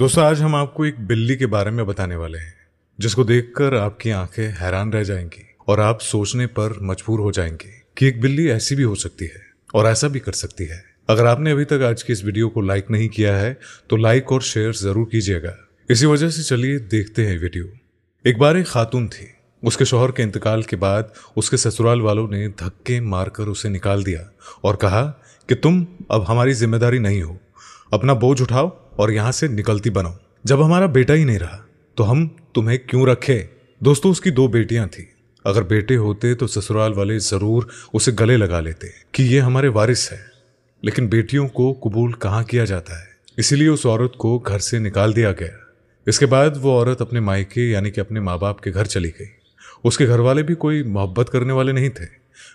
दोस्तों आज हम आपको एक बिल्ली के बारे में बताने वाले हैं जिसको देखकर आपकी आंखें हैरान रह जाएंगी और आप सोचने पर मजबूर हो जाएंगे कि एक बिल्ली ऐसी भी हो सकती है और ऐसा भी कर सकती है अगर आपने अभी तक आज की इस वीडियो को लाइक नहीं किया है तो लाइक और शेयर जरूर कीजिएगा इसी वजह से चलिए देखते हैं वीडियो एक बार एक खातून थी उसके शोहर के इंतकाल के बाद उसके ससुराल वालों ने धक्के मारकर उसे निकाल दिया और कहा कि तुम अब हमारी जिम्मेदारी नहीं हो अपना बोझ उठाओ और यहाँ से निकलती बनो जब हमारा बेटा ही नहीं रहा तो हम तुम्हें क्यों रखे दोस्तों उसकी दो बेटियां थी अगर बेटे होते तो ससुराल वाले ज़रूर उसे गले लगा लेते कि ये हमारे वारिस है लेकिन बेटियों को कबूल कहाँ किया जाता है इसीलिए उस औरत को घर से निकाल दिया गया इसके बाद वो औरत अपने मायके यानी कि अपने माँ बाप के घर चली गई उसके घर वाले भी कोई मोहब्बत करने वाले नहीं थे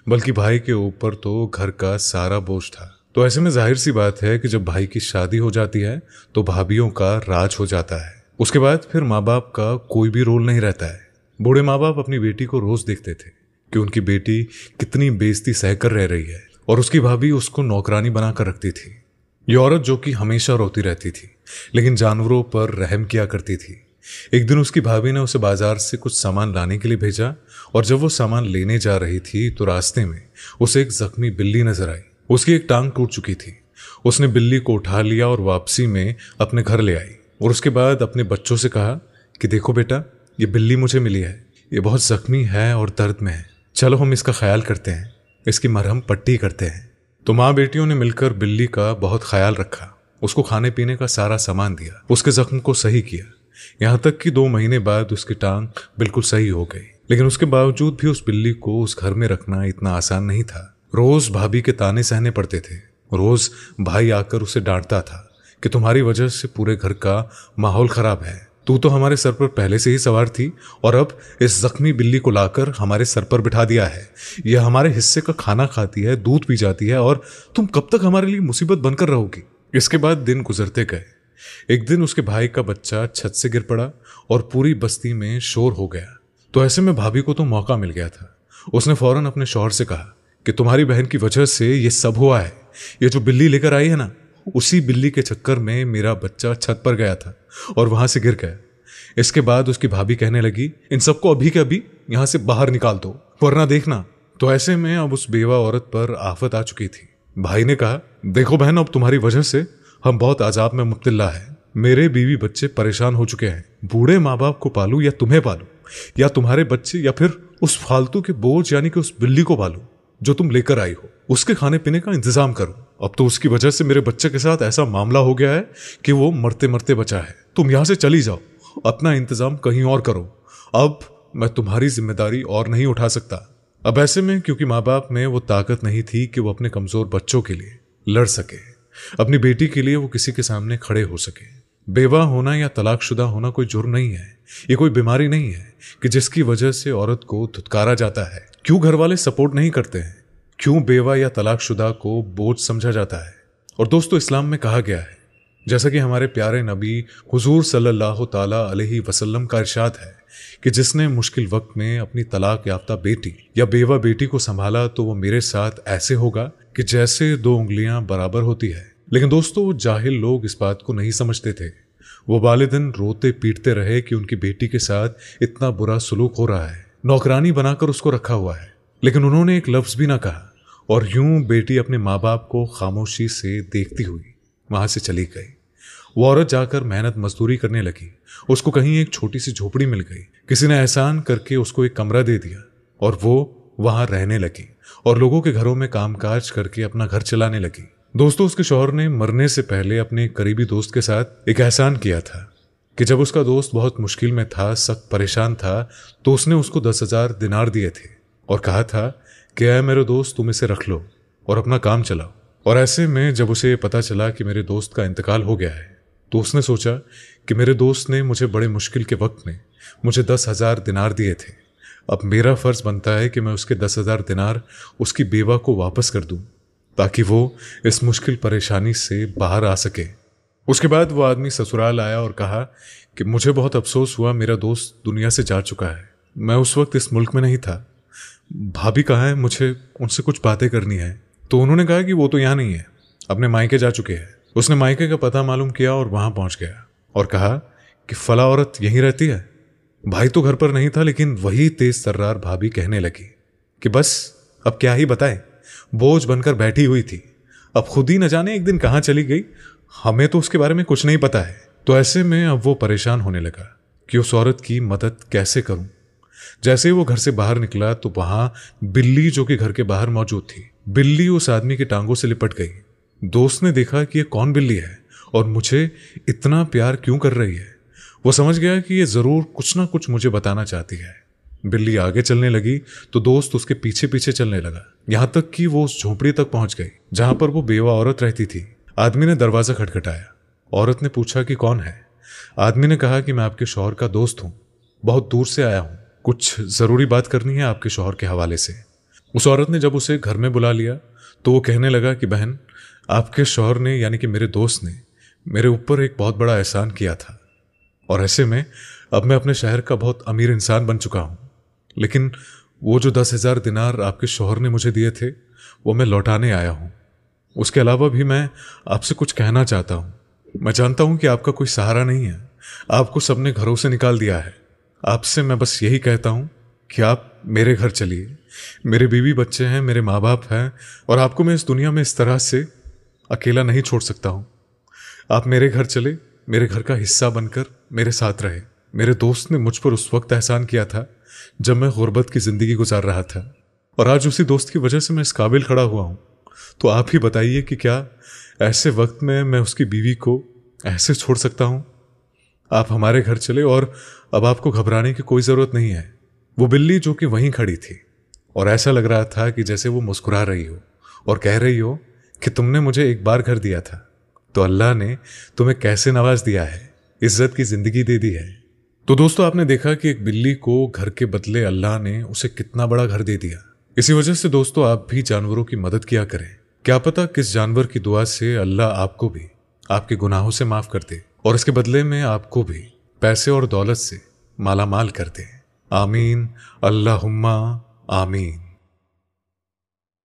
बल्कि भाई के ऊपर तो घर का सारा बोझ था तो ऐसे में जाहिर सी बात है कि जब भाई की शादी हो जाती है तो भाभीियों का राज हो जाता है उसके बाद फिर माँ बाप का कोई भी रोल नहीं रहता है बूढ़े माँ बाप अपनी बेटी को रोज देखते थे कि उनकी बेटी कितनी बेजती सहकर रह रही है और उसकी भाभी उसको नौकरानी बनाकर रखती थी ये औरत जो कि हमेशा रोती रहती थी लेकिन जानवरों पर रहम किया करती थी एक दिन उसकी भाभी ने उसे बाजार से कुछ सामान लाने के लिए भेजा और जब वो सामान लेने जा रही थी तो रास्ते में उसे एक जख्मी बिल्ली नजर आई उसकी एक टांग टूट चुकी थी उसने बिल्ली को उठा लिया और वापसी में अपने घर ले आई और उसके बाद अपने बच्चों से कहा कि देखो बेटा ये बिल्ली मुझे मिली है ये बहुत ज़ख्मी है और दर्द में है चलो हम इसका ख्याल करते हैं इसकी मरहम पट्टी करते हैं तो माँ बेटियों ने मिलकर बिल्ली का बहुत ख्याल रखा उसको खाने पीने का सारा सामान दिया उसके जख्म को सही किया यहाँ तक कि दो महीने बाद उसकी टांग बिल्कुल सही हो गई लेकिन उसके बावजूद भी उस बिल्ली को उस घर में रखना इतना आसान नहीं था रोज भाभी के ताने सहने पड़ते थे रोज भाई आकर उसे डांटता था कि तुम्हारी वजह से पूरे घर का माहौल खराब है तू तो हमारे सर पर पहले से ही सवार थी और अब इस जख्मी बिल्ली को लाकर हमारे सर पर बिठा दिया है यह हमारे हिस्से का खाना खाती है दूध पी जाती है और तुम कब तक हमारे लिए मुसीबत बनकर रहोगी इसके बाद दिन गुजरते गए एक दिन उसके भाई का बच्चा छत से गिर पड़ा और पूरी बस्ती में शोर हो गया तो ऐसे में भाभी को तो मौका मिल गया था उसने फौरन अपने शोहर से कहा कि तुम्हारी बहन की वजह से ये सब हुआ है ये जो बिल्ली लेकर आई है ना उसी बिल्ली के चक्कर में मेरा बच्चा छत पर गया था और वहां से गिर गया इसके बाद उसकी भाभी कहने लगी इन सबको अभी के अभी यहाँ से बाहर निकाल दो वरना देखना तो ऐसे में अब उस बेवा औरत पर आफत आ चुकी थी भाई ने कहा देखो बहन अब तुम्हारी वजह से हम बहुत आजाब में मुब्तला है मेरे बीवी बच्चे परेशान हो चुके हैं बूढ़े माँ बाप को पालू या तुम्हें पालू या तुम्हारे बच्चे या फिर उस फालतू के बोझ यानी कि उस बिल्ली को पालू जो तुम लेकर आई हो उसके खाने पीने का इंतजाम करो अब तो उसकी वजह से मेरे बच्चे के साथ ऐसा मामला हो गया है कि वो मरते मरते बचा है तुम यहाँ से चली जाओ अपना इंतजाम कहीं और करो अब मैं तुम्हारी जिम्मेदारी और नहीं उठा सकता अब ऐसे में क्योंकि माँ बाप में वो ताकत नहीं थी कि वो अपने कमजोर बच्चों के लिए लड़ सके अपनी बेटी के लिए वो किसी के सामने खड़े हो सके बेवा होना या तलाकशुदा होना कोई जुर्म नहीं है ये कोई बीमारी नहीं है कि जिसकी वजह से औरत को धुतकारा जाता है क्यों घर वाले सपोर्ट नहीं करते हैं क्यों बेवा या तलाकशुदा को बोझ समझा जाता है और दोस्तों इस्लाम में कहा गया है जैसा कि हमारे प्यारे नबी हुजूर सल्लल्लाहु ताला अलैहि वसल्लम का इरशाद है कि जिसने मुश्किल वक्त में अपनी तलाक याफ्ता बेटी या बेवा बेटी को संभाला तो वो मेरे साथ ऐसे होगा कि जैसे दो उंगलियां बराबर होती है लेकिन दोस्तों जाहिल लोग इस बात को नहीं समझते थे वो वालदिन रोते पीटते रहे कि उनकी बेटी के साथ इतना बुरा सलूक हो रहा है नौकरानी बनाकर उसको रखा हुआ है लेकिन उन्होंने एक लफ्ज़ भी ना कहा और यूं बेटी अपने माँ बाप को खामोशी से देखती हुई वहां से चली गई वो औरत जाकर मेहनत मजदूरी करने लगी उसको कहीं एक छोटी सी झोपड़ी मिल गई किसी ने एहसान करके उसको एक कमरा दे दिया और वो वहाँ रहने लगी और लोगों के घरों में कामकाज करके अपना घर चलाने लगी दोस्तों उसके शोहर ने मरने से पहले अपने करीबी दोस्त के साथ एक एहसान किया था कि जब उसका दोस्त बहुत मुश्किल में था सख्त परेशान था तो उसने उसको दस हजार दिनार दिए थे और कहा था कि अय मेरे दोस्त तुम इसे रख लो और अपना काम चलाओ और ऐसे में जब उसे ये पता चला कि मेरे दोस्त का इंतकाल हो गया है तो उसने सोचा कि मेरे दोस्त ने मुझे बड़े मुश्किल के वक्त में मुझे दस हजार दिनार दिए थे अब मेरा फ़र्ज बनता है कि मैं उसके दस हजार दिनार उसकी बेवा को वापस कर दूं ताकि वो इस मुश्किल परेशानी से बाहर आ सके उसके बाद वो आदमी ससुराल आया और कहा कि मुझे बहुत अफसोस हुआ मेरा दोस्त दुनिया से जा चुका है मैं उस वक्त इस मुल्क में नहीं था भाभी कहा है मुझे उनसे कुछ बातें करनी है तो उन्होंने कहा कि वो तो यहाँ नहीं है अपने मायके जा चुके हैं उसने मायके का पता मालूम किया और वहां पहुंच गया और कहा कि फला औरत यहीं रहती है भाई तो घर पर नहीं था लेकिन वही तेज सर्रार भाभी कहने लगी कि बस अब क्या ही बताएं बोझ बनकर बैठी हुई थी अब खुद ही न जाने एक दिन कहाँ चली गई हमें तो उसके बारे में कुछ नहीं पता है तो ऐसे में अब वो परेशान होने लगा कि उस औरत की मदद कैसे करूं जैसे ही वो घर से बाहर निकला तो वहां बिल्ली जो कि घर के बाहर मौजूद थी बिल्ली उस आदमी की टांगों से लिपट गई दोस्त ने देखा कि ये कौन बिल्ली है और मुझे इतना प्यार क्यों कर रही है वो समझ गया कि ये ज़रूर कुछ ना कुछ मुझे बताना चाहती है बिल्ली आगे चलने लगी तो दोस्त उसके पीछे पीछे चलने लगा यहाँ तक कि वो उस झोपड़ी तक पहुंच गई जहां पर वो बेवा औरत रहती थी आदमी ने दरवाज़ा खटखटाया औरत ने पूछा कि कौन है आदमी ने कहा कि मैं आपके शोहर का दोस्त हूँ बहुत दूर से आया हूँ कुछ ज़रूरी बात करनी है आपके शोहर के हवाले से उस औरत ने जब उसे घर में बुला लिया तो वो कहने लगा कि बहन आपके शोहर ने यानी कि मेरे दोस्त ने मेरे ऊपर एक बहुत बड़ा एहसान किया था और ऐसे में अब मैं अपने शहर का बहुत अमीर इंसान बन चुका हूँ लेकिन वो जो दस हज़ार दिनार आपके शोहर ने मुझे दिए थे वो मैं लौटाने आया हूँ उसके अलावा भी मैं आपसे कुछ कहना चाहता हूँ मैं जानता हूँ कि आपका कोई सहारा नहीं है आपको सबने घरों से निकाल दिया है आपसे मैं बस यही कहता हूँ कि आप मेरे घर चलिए मेरे बीवी बच्चे हैं मेरे माँ बाप हैं और आपको मैं इस दुनिया में इस तरह से अकेला नहीं छोड़ सकता हूँ आप मेरे घर चले मेरे घर का हिस्सा बनकर मेरे साथ रहे मेरे दोस्त ने मुझ पर उस वक्त एहसान किया था जब मैं गुर्बत की ज़िंदगी गुजार रहा था और आज उसी दोस्त की वजह से मैं इस काबिल खड़ा हुआ हूँ तो आप ही बताइए कि क्या ऐसे वक्त में मैं उसकी बीवी को ऐसे छोड़ सकता हूं आप हमारे घर चले और अब आपको घबराने की कोई ज़रूरत नहीं है वो बिल्ली जो कि वहीं खड़ी थी और ऐसा लग रहा था कि जैसे वो मुस्कुरा रही हो और कह रही हो कि तुमने मुझे एक बार घर दिया था तो अल्लाह ने तुम्हें कैसे नवाज दिया है इज्जत की ज़िंदगी दे दी है तो दोस्तों आपने देखा कि एक बिल्ली को घर के बदले अल्लाह ने उसे कितना बड़ा घर दे दिया इसी वजह से दोस्तों आप भी जानवरों की मदद किया करें क्या पता किस जानवर की दुआ से अल्लाह आपको भी आपके गुनाहों से माफ कर दे और इसके बदले में आपको भी पैसे और दौलत से मालामाल कर दे आमीन अल्लाहुम्मा आमीन